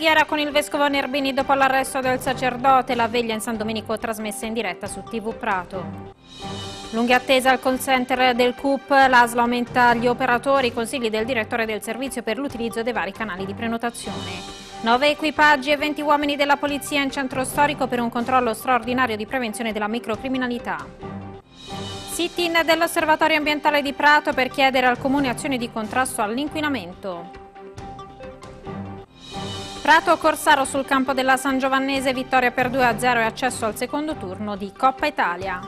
preghiera con il vescovo Nerbini dopo l'arresto del sacerdote, la veglia in San Domenico trasmessa in diretta su TV Prato. Lunghe attese al call center del CUP, l'ASL aumenta gli operatori, i consigli del direttore del servizio per l'utilizzo dei vari canali di prenotazione. 9 equipaggi e 20 uomini della polizia in centro storico per un controllo straordinario di prevenzione della microcriminalità. Sit-in dell'Osservatorio Ambientale di Prato per chiedere al Comune azioni di contrasto all'inquinamento. Prato Corsaro sul campo della San Giovannese, vittoria per 2-0 e accesso al secondo turno di Coppa Italia.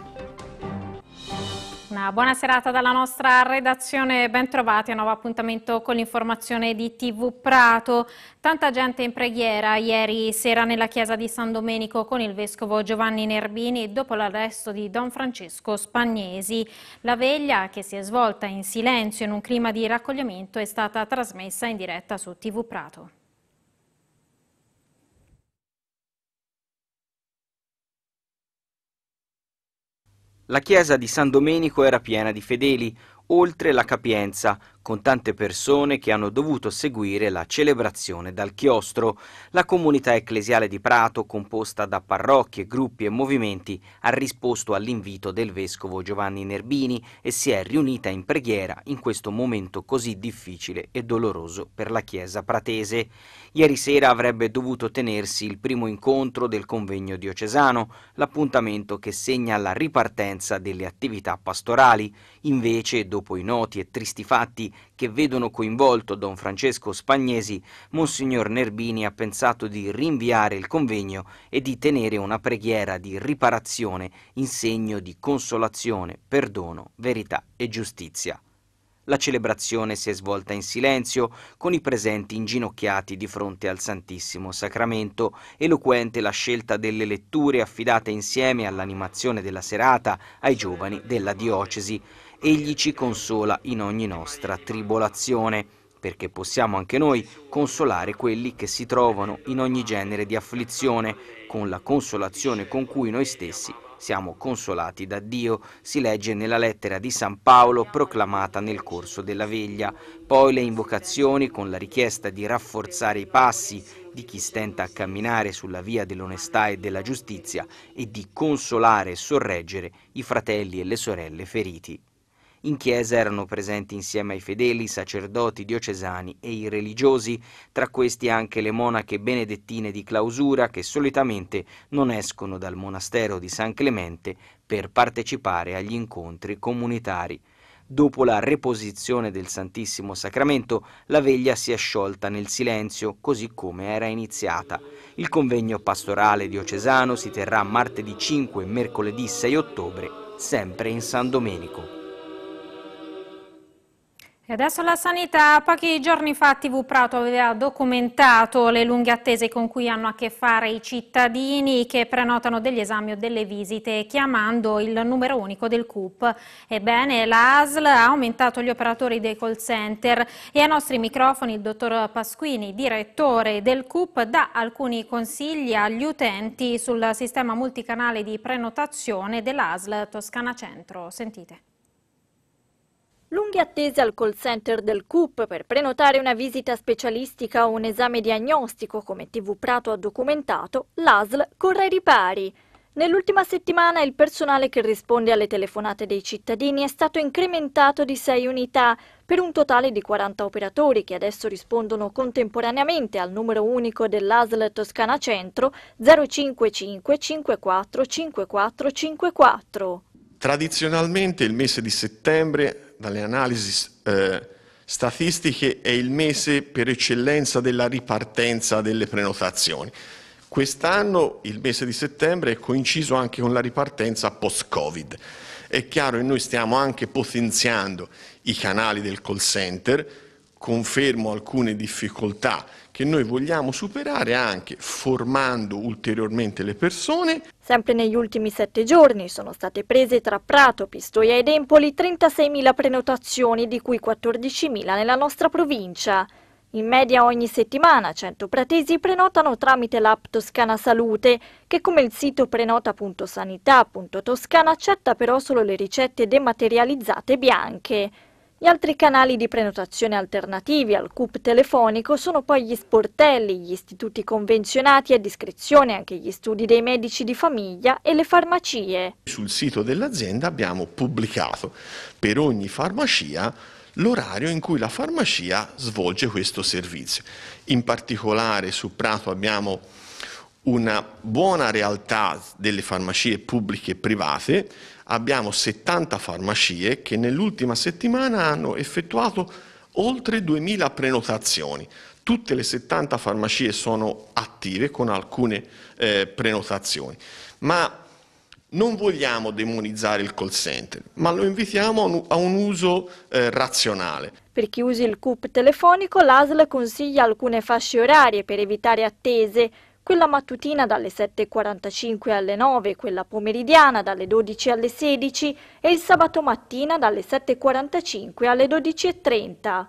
Una buona serata dalla nostra redazione, bentrovati a nuovo appuntamento con l'informazione di TV Prato. Tanta gente in preghiera ieri sera nella chiesa di San Domenico con il vescovo Giovanni Nerbini dopo l'arresto di Don Francesco Spagnesi. La veglia, che si è svolta in silenzio in un clima di raccoglimento, è stata trasmessa in diretta su TV Prato. La chiesa di San Domenico era piena di fedeli, oltre la capienza, con tante persone che hanno dovuto seguire la celebrazione dal chiostro. La comunità ecclesiale di Prato, composta da parrocchie, gruppi e movimenti, ha risposto all'invito del vescovo Giovanni Nerbini e si è riunita in preghiera in questo momento così difficile e doloroso per la Chiesa pratese. Ieri sera avrebbe dovuto tenersi il primo incontro del convegno diocesano, l'appuntamento che segna la ripartenza delle attività pastorali. Invece, dopo i noti e tristi fatti che vedono coinvolto Don Francesco Spagnesi, Monsignor Nerbini ha pensato di rinviare il convegno e di tenere una preghiera di riparazione in segno di consolazione, perdono, verità e giustizia. La celebrazione si è svolta in silenzio, con i presenti inginocchiati di fronte al Santissimo Sacramento, eloquente la scelta delle letture affidate insieme all'animazione della serata ai giovani della diocesi egli ci consola in ogni nostra tribolazione, perché possiamo anche noi consolare quelli che si trovano in ogni genere di afflizione, con la consolazione con cui noi stessi siamo consolati da Dio, si legge nella lettera di San Paolo proclamata nel corso della veglia. Poi le invocazioni con la richiesta di rafforzare i passi di chi stenta a camminare sulla via dell'onestà e della giustizia e di consolare e sorreggere i fratelli e le sorelle feriti. In chiesa erano presenti insieme ai fedeli, sacerdoti diocesani e i religiosi, tra questi anche le monache benedettine di clausura che solitamente non escono dal monastero di San Clemente per partecipare agli incontri comunitari. Dopo la reposizione del Santissimo Sacramento, la veglia si è sciolta nel silenzio, così come era iniziata. Il convegno pastorale diocesano si terrà martedì 5 e mercoledì 6 ottobre, sempre in San Domenico. E adesso la sanità. Pochi giorni fa TV Prato aveva documentato le lunghe attese con cui hanno a che fare i cittadini che prenotano degli esami o delle visite chiamando il numero unico del CUP. Ebbene, l'ASL ha aumentato gli operatori dei call center e ai nostri microfoni il dottor Pasquini, direttore del CUP, dà alcuni consigli agli utenti sul sistema multicanale di prenotazione dell'ASL Toscana Centro. Sentite. Lunghe attese al call center del CUP per prenotare una visita specialistica o un esame diagnostico, come TV Prato ha documentato, l'ASL corre ai ripari. Nell'ultima settimana il personale che risponde alle telefonate dei cittadini è stato incrementato di 6 unità per un totale di 40 operatori che adesso rispondono contemporaneamente al numero unico dell'ASL Toscana Centro 055 54 54 54. Tradizionalmente il mese di settembre dalle analisi eh, statistiche è il mese per eccellenza della ripartenza delle prenotazioni. Quest'anno, il mese di settembre, è coinciso anche con la ripartenza post-Covid. È chiaro che noi stiamo anche potenziando i canali del call center, confermo alcune difficoltà che noi vogliamo superare anche formando ulteriormente le persone. Sempre negli ultimi sette giorni sono state prese tra Prato, Pistoia ed Empoli 36.000 prenotazioni, di cui 14.000 nella nostra provincia. In media ogni settimana 100 pratesi prenotano tramite l'app Toscana Salute, che come il sito prenota.sanità.toscana accetta però solo le ricette dematerializzate bianche. Gli altri canali di prenotazione alternativi al CUP telefonico sono poi gli sportelli, gli istituti convenzionati a discrezione, anche gli studi dei medici di famiglia e le farmacie. Sul sito dell'azienda abbiamo pubblicato per ogni farmacia l'orario in cui la farmacia svolge questo servizio. In particolare su Prato abbiamo una buona realtà delle farmacie pubbliche e private abbiamo 70 farmacie che nell'ultima settimana hanno effettuato oltre 2.000 prenotazioni. Tutte le 70 farmacie sono attive con alcune eh, prenotazioni, ma non vogliamo demonizzare il call center, ma lo invitiamo a un, a un uso eh, razionale. Per chi usi il CUP telefonico, l'ASL consiglia alcune fasce orarie per evitare attese, quella mattutina dalle 7.45 alle 9, quella pomeridiana dalle 12 alle 16 e il sabato mattina dalle 7.45 alle 12.30.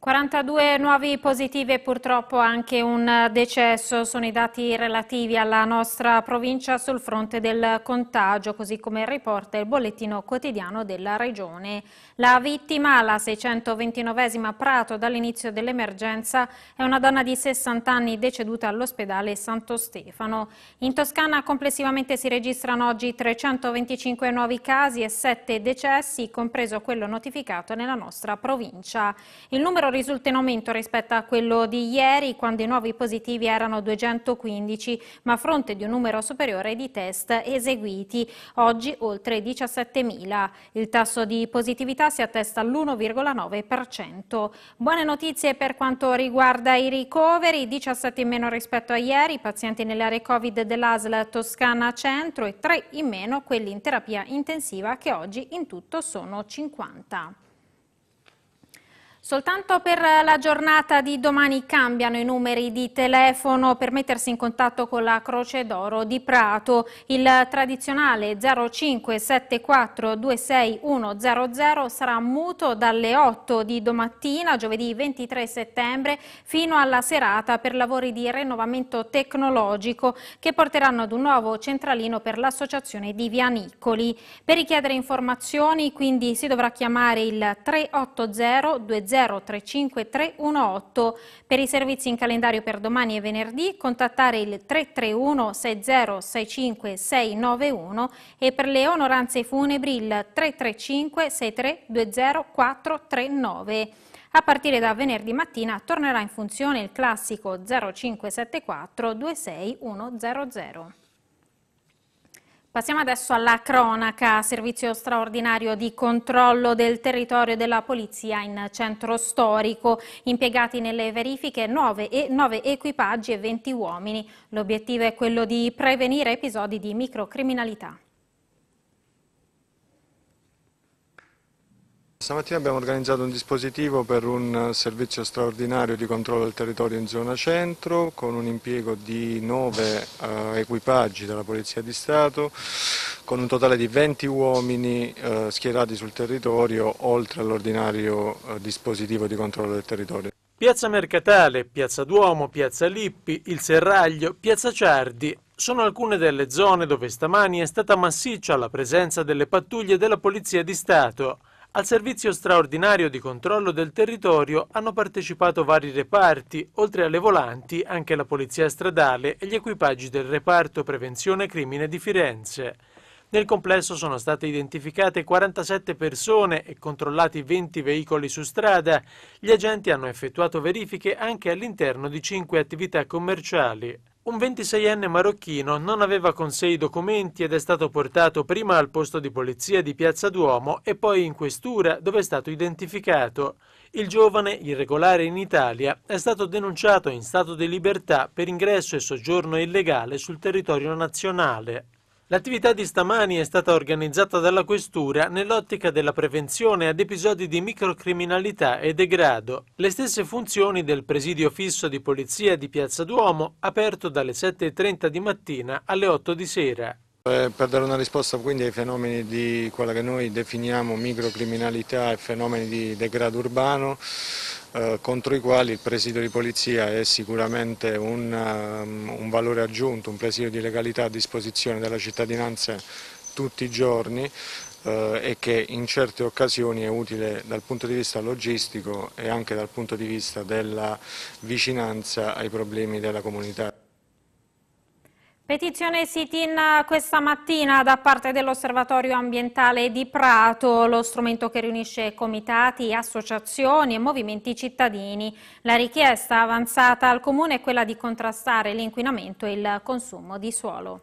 42 nuovi positivi e purtroppo anche un decesso sono i dati relativi alla nostra provincia sul fronte del contagio, così come riporta il bollettino quotidiano della regione. La vittima, la 629esima Prato dall'inizio dell'emergenza, è una donna di 60 anni deceduta all'ospedale Santo Stefano. In Toscana complessivamente si registrano oggi 325 nuovi casi e 7 decessi, compreso quello notificato nella nostra provincia. Il numero risulta in aumento rispetto a quello di ieri, quando i nuovi positivi erano 215, ma a fronte di un numero superiore di test eseguiti, oggi oltre 17.000. Il tasso di positività si attesta all'1,9%. Buone notizie per quanto riguarda i ricoveri, 17 in meno rispetto a ieri, pazienti nelle aree Covid dell'ASL Toscana Centro e 3 in meno quelli in terapia intensiva che oggi in tutto sono 50. Soltanto per la giornata di domani cambiano i numeri di telefono per mettersi in contatto con la Croce d'Oro di Prato. Il tradizionale 0574-26100 sarà muto dalle 8 di domattina, giovedì 23 settembre, fino alla serata per lavori di rinnovamento tecnologico che porteranno ad un nuovo centralino per l'associazione di Vianicoli. Per richiedere informazioni quindi si dovrà chiamare il 380 20 318 per i servizi in calendario per domani e venerdì, contattare il 331 60 65 691 e per le onoranze funebri il 335 6320 439. A partire da venerdì mattina tornerà in funzione il classico 0574 26100. Passiamo adesso alla cronaca, servizio straordinario di controllo del territorio della polizia in centro storico, impiegati nelle verifiche 9, e 9 equipaggi e 20 uomini. L'obiettivo è quello di prevenire episodi di microcriminalità. Stamattina abbiamo organizzato un dispositivo per un eh, servizio straordinario di controllo del territorio in zona centro con un impiego di nove eh, equipaggi della Polizia di Stato con un totale di 20 uomini eh, schierati sul territorio oltre all'ordinario eh, dispositivo di controllo del territorio. Piazza Mercatale, Piazza Duomo, Piazza Lippi, il Serraglio, Piazza Ciardi sono alcune delle zone dove stamani è stata massiccia la presenza delle pattuglie della Polizia di Stato. Al servizio straordinario di controllo del territorio hanno partecipato vari reparti, oltre alle volanti anche la Polizia Stradale e gli equipaggi del reparto Prevenzione Crimine di Firenze. Nel complesso sono state identificate 47 persone e controllati 20 veicoli su strada. Gli agenti hanno effettuato verifiche anche all'interno di 5 attività commerciali. Un 26enne marocchino non aveva con sé i documenti ed è stato portato prima al posto di polizia di Piazza Duomo e poi in questura dove è stato identificato. Il giovane, irregolare in Italia, è stato denunciato in stato di libertà per ingresso e soggiorno illegale sul territorio nazionale. L'attività di stamani è stata organizzata dalla Questura nell'ottica della prevenzione ad episodi di microcriminalità e degrado. Le stesse funzioni del presidio fisso di polizia di Piazza Duomo, aperto dalle 7.30 di mattina alle 8 di sera. Eh, per dare una risposta quindi ai fenomeni di quella che noi definiamo microcriminalità e fenomeni di degrado urbano, eh, contro i quali il presidio di polizia è sicuramente un, um, un valore aggiunto, un presidio di legalità a disposizione della cittadinanza tutti i giorni eh, e che in certe occasioni è utile dal punto di vista logistico e anche dal punto di vista della vicinanza ai problemi della comunità. Petizione sit-in questa mattina da parte dell'Osservatorio ambientale di Prato, lo strumento che riunisce comitati, associazioni e movimenti cittadini. La richiesta avanzata al Comune è quella di contrastare l'inquinamento e il consumo di suolo.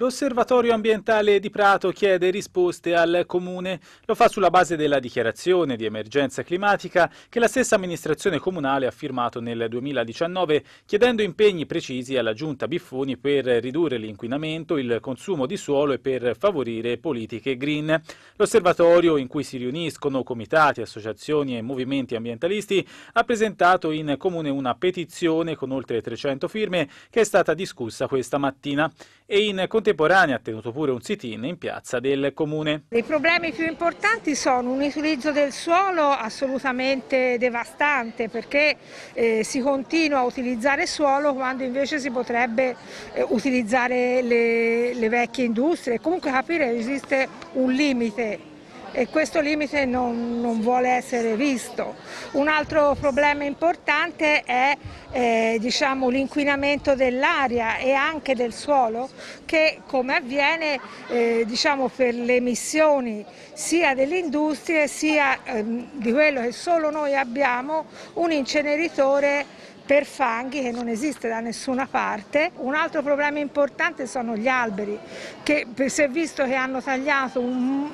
L'osservatorio ambientale di Prato chiede risposte al comune. Lo fa sulla base della dichiarazione di emergenza climatica che la stessa amministrazione comunale ha firmato nel 2019 chiedendo impegni precisi alla giunta Biffoni per ridurre l'inquinamento, il consumo di suolo e per favorire politiche green. L'osservatorio in cui si riuniscono comitati, associazioni e movimenti ambientalisti ha presentato in comune una petizione con oltre 300 firme che è stata discussa questa mattina e in contemporanea ha tenuto pure un sit-in in piazza del comune. I problemi più importanti sono un utilizzo del suolo assolutamente devastante perché eh, si continua a utilizzare suolo quando invece si potrebbe eh, utilizzare le, le vecchie industrie, comunque capire che esiste un limite e questo limite non, non, vuole essere visto. Un altro problema importante è eh, diciamo, l'inquinamento dell'aria e anche del suolo che come avviene eh, diciamo, per le emissioni sia delle industrie sia ehm, di quello che solo noi abbiamo un inceneritore per fanghi che non esiste da nessuna parte. Un altro problema importante sono gli alberi, che si è visto che hanno tagliato un,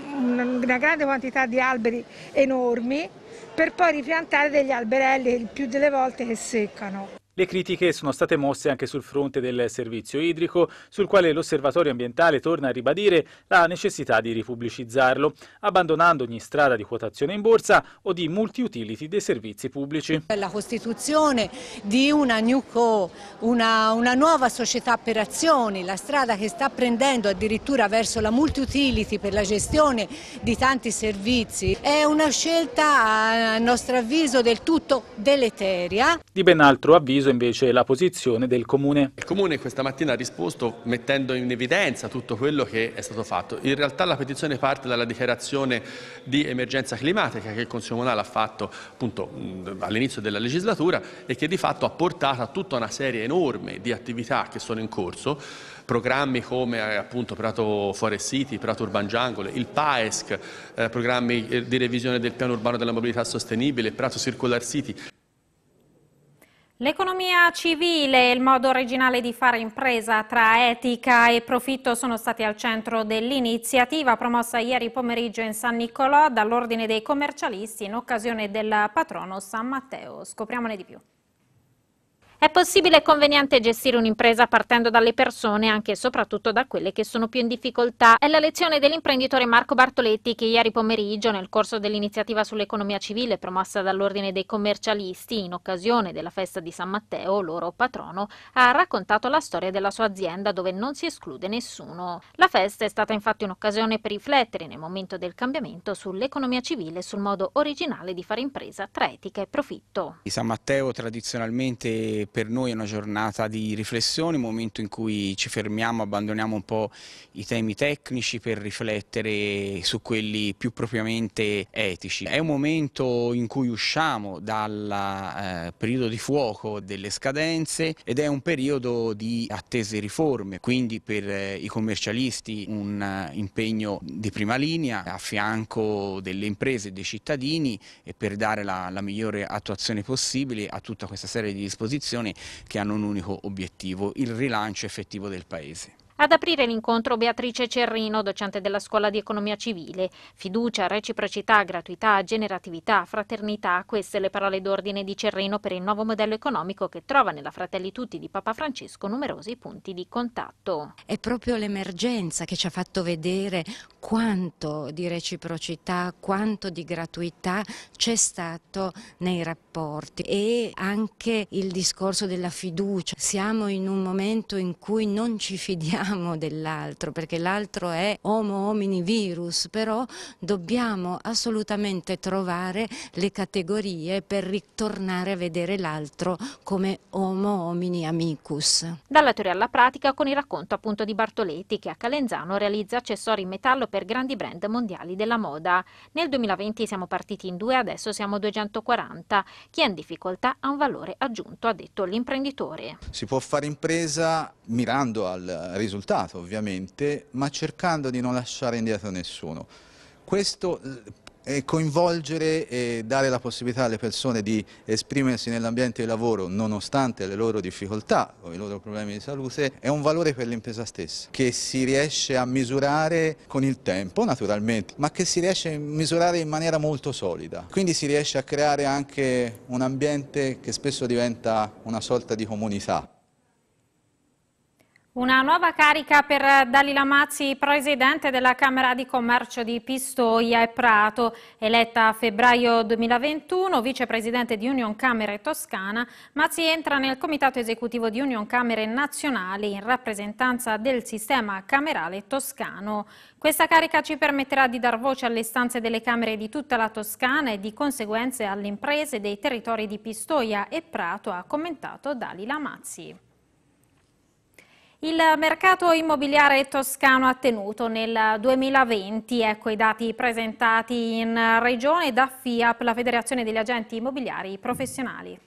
una grande quantità di alberi enormi per poi ripiantare degli alberelli il più delle volte che seccano. Le critiche sono state mosse anche sul fronte del servizio idrico, sul quale l'osservatorio ambientale torna a ribadire la necessità di ripubblicizzarlo, abbandonando ogni strada di quotazione in borsa o di multi-utility dei servizi pubblici. La costituzione di una New Co, una, una nuova società per azioni, la strada che sta prendendo addirittura verso la multi-utility per la gestione di tanti servizi, è una scelta a nostro avviso del tutto deleteria. Di ben altro avviso condiviso invece la posizione del Comune. Il Comune questa mattina ha risposto mettendo in evidenza tutto quello che è stato fatto. In realtà la petizione parte dalla dichiarazione di emergenza climatica che il Consiglio Comunale ha fatto all'inizio della legislatura e che di fatto ha portato a tutta una serie enorme di attività che sono in corso programmi come eh, appunto Prato Forest City, Prato Urban Jungle, il PAESC, eh, programmi eh, di revisione del piano urbano della mobilità sostenibile, Prato Circular City. L'economia civile e il modo originale di fare impresa tra etica e profitto sono stati al centro dell'iniziativa promossa ieri pomeriggio in San Nicolò dall'Ordine dei commercialisti in occasione del patrono San Matteo. Scopriamone di più. È possibile e conveniente gestire un'impresa partendo dalle persone, anche e soprattutto da quelle che sono più in difficoltà. È la lezione dell'imprenditore Marco Bartoletti che ieri pomeriggio, nel corso dell'iniziativa sull'economia civile promossa dall'Ordine dei commercialisti in occasione della festa di San Matteo, loro patrono, ha raccontato la storia della sua azienda dove non si esclude nessuno. La festa è stata infatti un'occasione per riflettere nel momento del cambiamento sull'economia civile e sul modo originale di fare impresa tra etica e profitto. San Matteo tradizionalmente per noi è una giornata di riflessione, un momento in cui ci fermiamo, abbandoniamo un po' i temi tecnici per riflettere su quelli più propriamente etici. È un momento in cui usciamo dal eh, periodo di fuoco delle scadenze ed è un periodo di attese riforme, quindi per eh, i commercialisti un uh, impegno di prima linea a fianco delle imprese e dei cittadini e per dare la, la migliore attuazione possibile a tutta questa serie di disposizioni che hanno un unico obiettivo, il rilancio effettivo del Paese. Ad aprire l'incontro Beatrice Cerrino, docente della Scuola di Economia Civile. Fiducia, reciprocità, gratuità, generatività, fraternità, queste le parole d'ordine di Cerrino per il nuovo modello economico che trova nella Fratelli Tutti di Papa Francesco numerosi punti di contatto. È proprio l'emergenza che ci ha fatto vedere quanto di reciprocità, quanto di gratuità c'è stato nei rapporti e anche il discorso della fiducia. Siamo in un momento in cui non ci fidiamo diciamo dell'altro, perché l'altro è homo homini virus, però dobbiamo assolutamente trovare le categorie per ritornare a vedere l'altro come homo homini amicus. Dalla teoria alla pratica con il racconto appunto di Bartoletti che a Calenzano realizza accessori in metallo per grandi brand mondiali della moda. Nel 2020 siamo partiti in due, adesso siamo 240. Chi è in difficoltà ha un valore aggiunto, ha detto l'imprenditore. Si può fare impresa mirando al risultato risultato ovviamente, ma cercando di non lasciare indietro nessuno. Questo eh, coinvolgere e dare la possibilità alle persone di esprimersi nell'ambiente di lavoro nonostante le loro difficoltà o i loro problemi di salute è un valore per l'impresa stessa che si riesce a misurare con il tempo naturalmente ma che si riesce a misurare in maniera molto solida quindi si riesce a creare anche un ambiente che spesso diventa una sorta di comunità una nuova carica per Dalila Mazzi, presidente della Camera di Commercio di Pistoia e Prato, eletta a febbraio 2021, vicepresidente di Union Camere Toscana. Mazzi entra nel comitato esecutivo di Union Camere Nazionali in rappresentanza del sistema camerale toscano. Questa carica ci permetterà di dar voce alle stanze delle Camere di tutta la Toscana e di conseguenze alle imprese dei territori di Pistoia e Prato, ha commentato Dalila Mazzi. Il mercato immobiliare toscano ha tenuto nel 2020, ecco i dati presentati in regione da FIAP, la Federazione degli Agenti Immobiliari Professionali.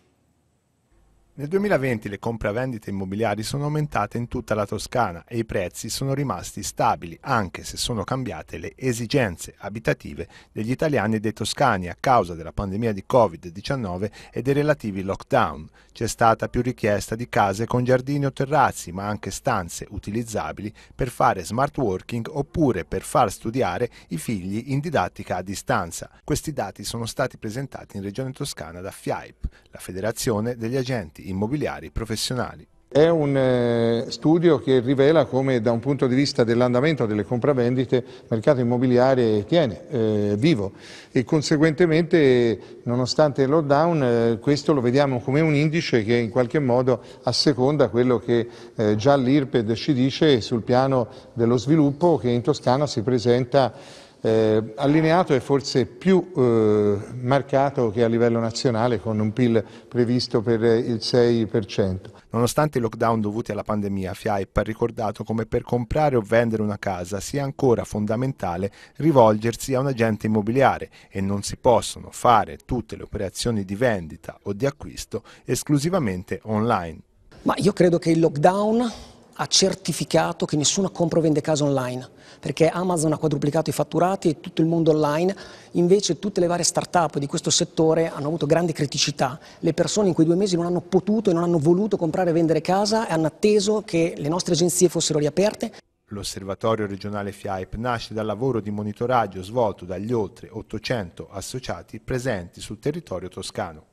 Nel 2020 le compravendite immobiliari sono aumentate in tutta la Toscana e i prezzi sono rimasti stabili, anche se sono cambiate le esigenze abitative degli italiani e dei toscani a causa della pandemia di Covid-19 e dei relativi lockdown. C'è stata più richiesta di case con giardini o terrazzi, ma anche stanze utilizzabili per fare smart working oppure per far studiare i figli in didattica a distanza. Questi dati sono stati presentati in Regione Toscana da FIAIP, la Federazione degli Agenti immobiliari professionali. È un eh, studio che rivela come da un punto di vista dell'andamento delle compravendite il mercato immobiliare tiene eh, vivo e conseguentemente nonostante il lockdown eh, questo lo vediamo come un indice che in qualche modo asseconda quello che eh, già l'IRPED ci dice sul piano dello sviluppo che in Toscana si presenta eh, allineato e forse più eh, marcato che a livello nazionale con un PIL previsto per il 6%. Nonostante i lockdown dovuti alla pandemia, FIAIP ha ricordato come per comprare o vendere una casa sia ancora fondamentale rivolgersi a un agente immobiliare e non si possono fare tutte le operazioni di vendita o di acquisto esclusivamente online. Ma io credo che il lockdown ha certificato che nessuno compra o vende casa online, perché Amazon ha quadruplicato i fatturati e tutto il mondo online, invece tutte le varie start-up di questo settore hanno avuto grandi criticità. Le persone in quei due mesi non hanno potuto e non hanno voluto comprare e vendere casa e hanno atteso che le nostre agenzie fossero riaperte. L'osservatorio regionale FIAIP nasce dal lavoro di monitoraggio svolto dagli oltre 800 associati presenti sul territorio toscano.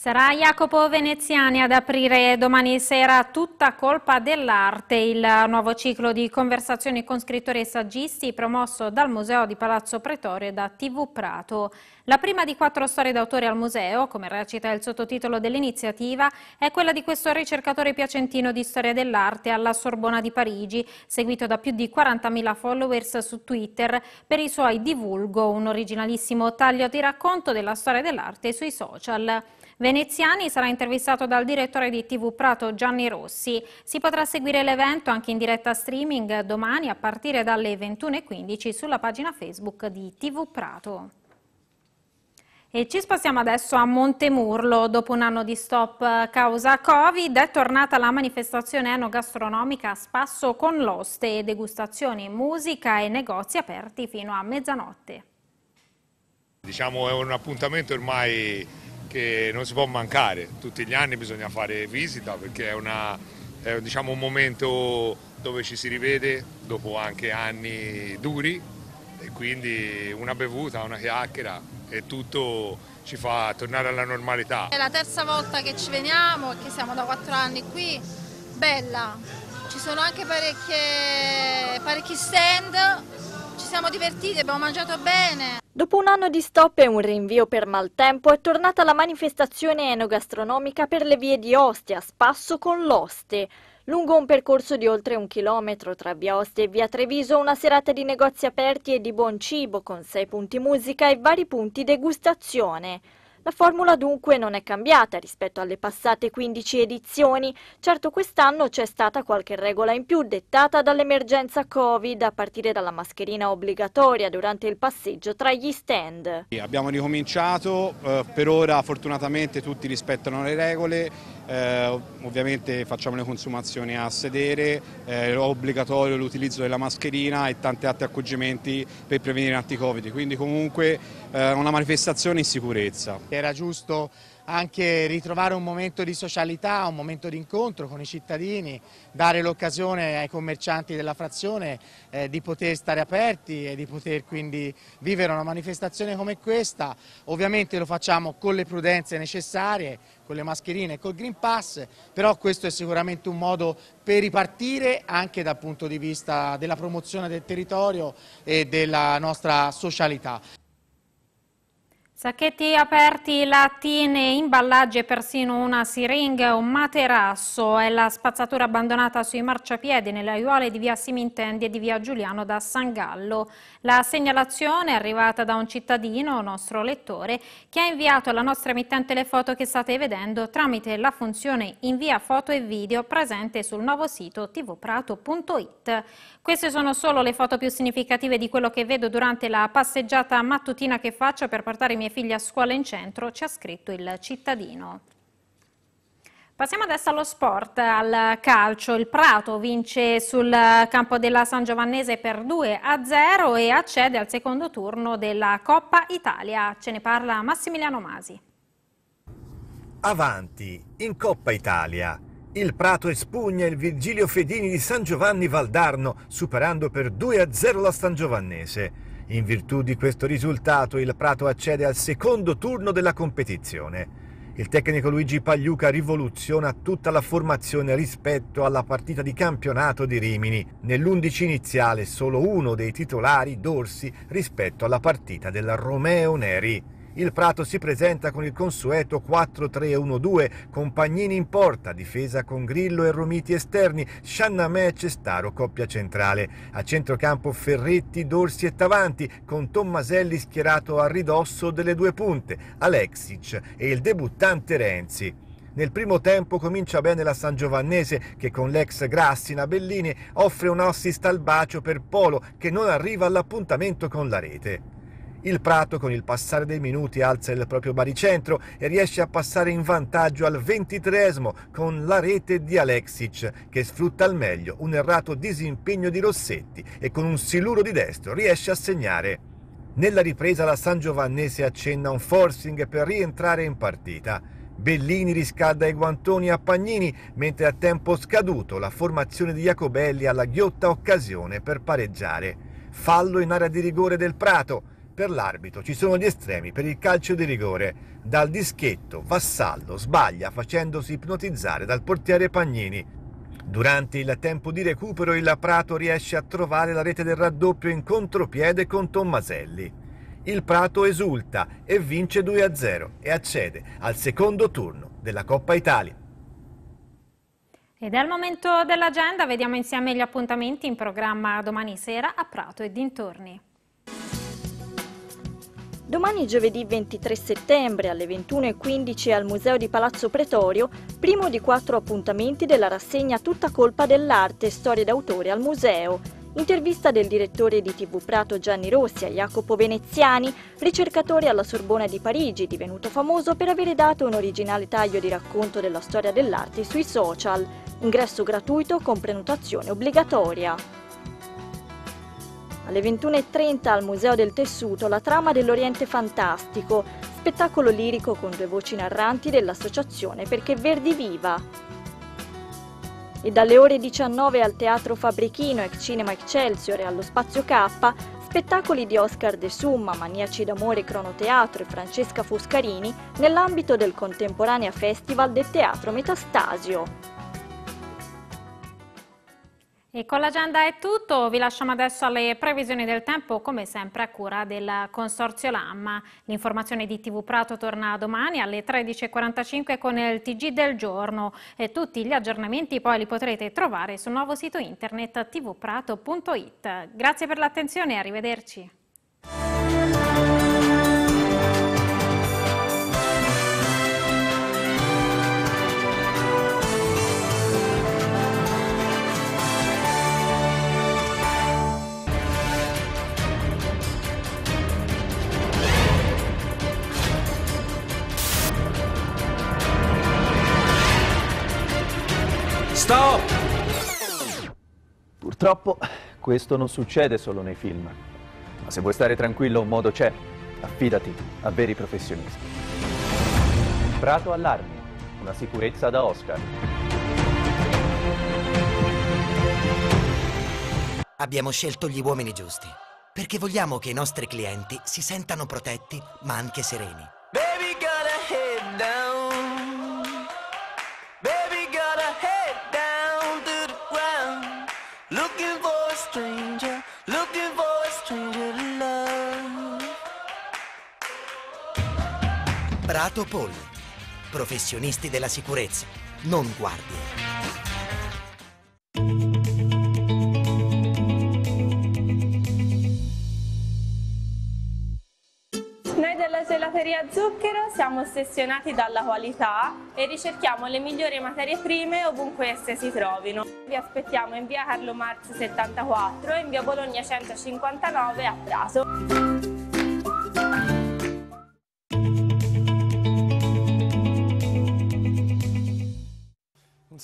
Sarà Jacopo Veneziani ad aprire domani sera Tutta colpa dell'arte, il nuovo ciclo di conversazioni con scrittori e saggisti promosso dal Museo di Palazzo Pretorio e da TV Prato. La prima di quattro storie d'autore al museo, come recita il sottotitolo dell'iniziativa, è quella di questo ricercatore piacentino di storia dell'arte alla Sorbona di Parigi, seguito da più di 40.000 followers su Twitter per i suoi Divulgo, un originalissimo taglio di racconto della storia dell'arte sui social. Veneziani sarà intervistato dal direttore di TV Prato Gianni Rossi. Si potrà seguire l'evento anche in diretta streaming domani a partire dalle 21.15 sulla pagina Facebook di TV Prato. E ci spostiamo adesso a Montemurlo, dopo un anno di stop causa Covid è tornata la manifestazione enogastronomica a spasso con l'oste, degustazioni, musica e negozi aperti fino a mezzanotte. Diciamo è un appuntamento ormai che non si può mancare, tutti gli anni bisogna fare visita perché è, una, è diciamo, un momento dove ci si rivede dopo anche anni duri e quindi una bevuta, una chiacchiera e tutto ci fa tornare alla normalità. È la terza volta che ci veniamo e che siamo da quattro anni qui, bella, ci sono anche parecchi stand ci siamo divertiti, abbiamo mangiato bene. Dopo un anno di stop e un rinvio per maltempo è tornata la manifestazione enogastronomica per le vie di Ostia, Spasso con l'Oste. Lungo un percorso di oltre un chilometro tra via Ostia e via Treviso, una serata di negozi aperti e di buon cibo con sei punti musica e vari punti degustazione. La formula dunque non è cambiata rispetto alle passate 15 edizioni. Certo quest'anno c'è stata qualche regola in più dettata dall'emergenza Covid a partire dalla mascherina obbligatoria durante il passeggio tra gli stand. Abbiamo ricominciato, eh, per ora fortunatamente tutti rispettano le regole eh, ovviamente facciamo le consumazioni a sedere, eh, è obbligatorio l'utilizzo della mascherina e tanti altri accorgimenti per prevenire anti-covid, quindi comunque eh, una manifestazione in sicurezza. Era giusto anche ritrovare un momento di socialità, un momento di incontro con i cittadini, dare l'occasione ai commercianti della frazione eh, di poter stare aperti e di poter quindi vivere una manifestazione come questa. Ovviamente lo facciamo con le prudenze necessarie, con le mascherine e col Green Pass, però questo è sicuramente un modo per ripartire anche dal punto di vista della promozione del territorio e della nostra socialità. Sacchetti aperti, lattine, imballaggi e persino una siringa, un materasso e la spazzatura abbandonata sui marciapiedi nelle aiuole di via Simintendi e di via Giuliano da San Gallo. La segnalazione è arrivata da un cittadino, nostro lettore, che ha inviato alla nostra emittente le foto che state vedendo tramite la funzione invia foto e video presente sul nuovo sito tvprato.it. Queste sono solo le foto più significative di quello che vedo durante la passeggiata mattutina che faccio per portare i miei miei figli a scuola in centro, ci ha scritto il cittadino. Passiamo adesso allo sport, al calcio. Il Prato vince sul campo della San Giovannese per 2 a 0 e accede al secondo turno della Coppa Italia. Ce ne parla Massimiliano Masi. Avanti, in Coppa Italia. Il Prato espugna il Virgilio Fedini di San Giovanni Valdarno, superando per 2 a 0 la San Giovannese. In virtù di questo risultato il Prato accede al secondo turno della competizione. Il tecnico Luigi Pagliuca rivoluziona tutta la formazione rispetto alla partita di campionato di Rimini. Nell'undici iniziale solo uno dei titolari dorsi rispetto alla partita del Romeo Neri. Il Prato si presenta con il consueto 4-3-1-2, Compagnini in porta, difesa con Grillo e Romiti esterni, Sciannamè e Cestaro coppia centrale. A centrocampo Ferretti, Dorsi e Tavanti, con Tommaselli schierato a ridosso delle due punte, Alexic e il debuttante Renzi. Nel primo tempo comincia bene la San Giovannese che con l'ex Grassina Bellini offre un assist al bacio per Polo che non arriva all'appuntamento con la rete. Il Prato con il passare dei minuti alza il proprio baricentro e riesce a passare in vantaggio al 23 con la rete di Alexic che sfrutta al meglio un errato disimpegno di Rossetti e con un siluro di destro riesce a segnare. Nella ripresa la San Giovannese accenna un forcing per rientrare in partita. Bellini riscalda i guantoni a Pagnini, mentre a tempo scaduto la formazione di Jacobelli ha la ghiotta occasione per pareggiare. Fallo in area di rigore del Prato per l'arbitro ci sono gli estremi per il calcio di rigore. Dal dischetto Vassallo sbaglia facendosi ipnotizzare dal portiere Pagnini. Durante il tempo di recupero il Prato riesce a trovare la rete del raddoppio in contropiede con Tommaselli. Il Prato esulta e vince 2-0 e accede al secondo turno della Coppa Italia. Ed è il momento dell'agenda, vediamo insieme gli appuntamenti in programma domani sera a Prato e dintorni. Domani giovedì 23 settembre alle 21.15 al Museo di Palazzo Pretorio, primo di quattro appuntamenti della rassegna Tutta colpa dell'arte, storie d'autore al museo. Intervista del direttore di TV Prato Gianni Rossi a Jacopo Veneziani, ricercatore alla Sorbona di Parigi, divenuto famoso per avere dato un originale taglio di racconto della storia dell'arte sui social. Ingresso gratuito con prenotazione obbligatoria. Alle 21.30 al Museo del Tessuto la trama dell'Oriente Fantastico, spettacolo lirico con due voci narranti dell'associazione Perché Verdi Viva. E dalle ore 19 al Teatro Fabrichino, ex Cinema Excelsior e allo Spazio K, spettacoli di Oscar De Summa, Maniaci d'amore cronoteatro e Francesca Foscarini nell'ambito del Contemporanea Festival del Teatro Metastasio. E con l'agenda è tutto, vi lasciamo adesso alle previsioni del tempo, come sempre a cura del Consorzio Lamma. L'informazione di TV Prato torna domani alle 13.45 con il TG del giorno e tutti gli aggiornamenti poi li potrete trovare sul nuovo sito internet tvprato.it. Grazie per l'attenzione e arrivederci. Purtroppo questo non succede solo nei film, ma se vuoi stare tranquillo un modo c'è, affidati a veri professionisti. Prato Allarmi, una sicurezza da Oscar. Abbiamo scelto gli uomini giusti, perché vogliamo che i nostri clienti si sentano protetti ma anche sereni. Prato Poll. Professionisti della sicurezza, non guardie. della gelateria Zucchero siamo ossessionati dalla qualità e ricerchiamo le migliori materie prime ovunque esse si trovino. Vi aspettiamo in via Carlo Marx 74 e in via Bologna 159 a Prato.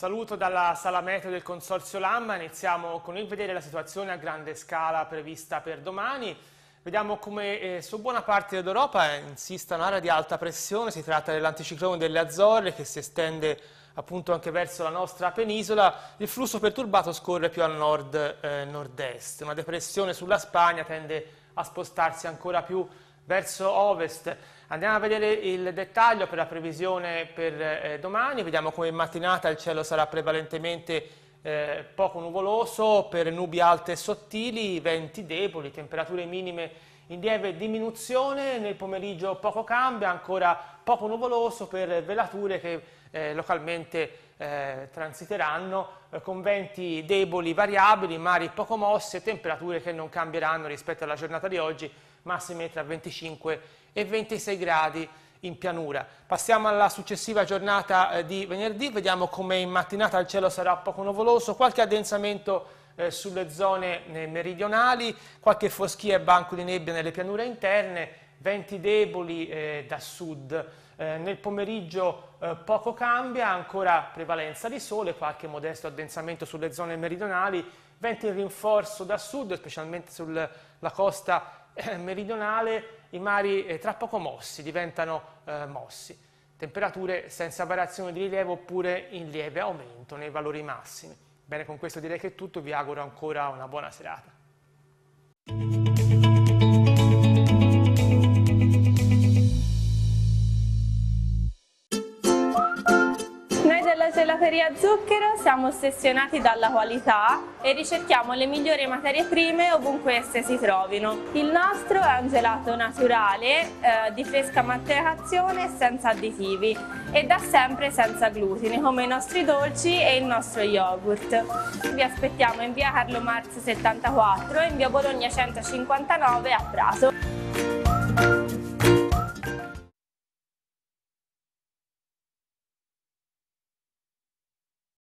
saluto dalla sala meteo del Consorzio Lamma, iniziamo con il vedere la situazione a grande scala prevista per domani. Vediamo come eh, su buona parte d'Europa eh, insista un'area di alta pressione, si tratta dell'anticiclone delle Azzorre che si estende appunto anche verso la nostra penisola, il flusso perturbato scorre più a nord-nord-est, eh, una depressione sulla Spagna tende a spostarsi ancora più verso ovest. Andiamo a vedere il dettaglio per la previsione per eh, domani, vediamo come in mattinata il cielo sarà prevalentemente eh, poco nuvoloso, per nubi alte e sottili, venti deboli, temperature minime in lieve diminuzione, nel pomeriggio poco cambia, ancora poco nuvoloso per velature che eh, localmente eh, transiteranno, eh, con venti deboli variabili, mari poco mosse, temperature che non cambieranno rispetto alla giornata di oggi, massime tra 25 e 25 e 26 gradi in pianura. Passiamo alla successiva giornata eh, di venerdì, vediamo come in mattinata il cielo sarà poco nuvoloso, qualche addensamento eh, sulle zone eh, meridionali, qualche foschia e banco di nebbia nelle pianure interne, venti deboli eh, da sud. Eh, nel pomeriggio eh, poco cambia, ancora prevalenza di sole, qualche modesto addensamento sulle zone meridionali, venti in rinforzo da sud, specialmente sulla costa eh, meridionale i mari eh, tra poco mossi diventano eh, mossi, temperature senza variazione di rilievo oppure in lieve aumento nei valori massimi. Bene, con questo direi che è tutto, vi auguro ancora una buona serata. Gelateria Zucchero siamo ossessionati dalla qualità e ricerchiamo le migliori materie prime ovunque esse si trovino. Il nostro è un gelato naturale, eh, di fresca materazione senza additivi e da sempre senza glutine, come i nostri dolci e il nostro yogurt. Vi aspettiamo in via Carlo Marx 74 e in via Bologna 159 a Prato.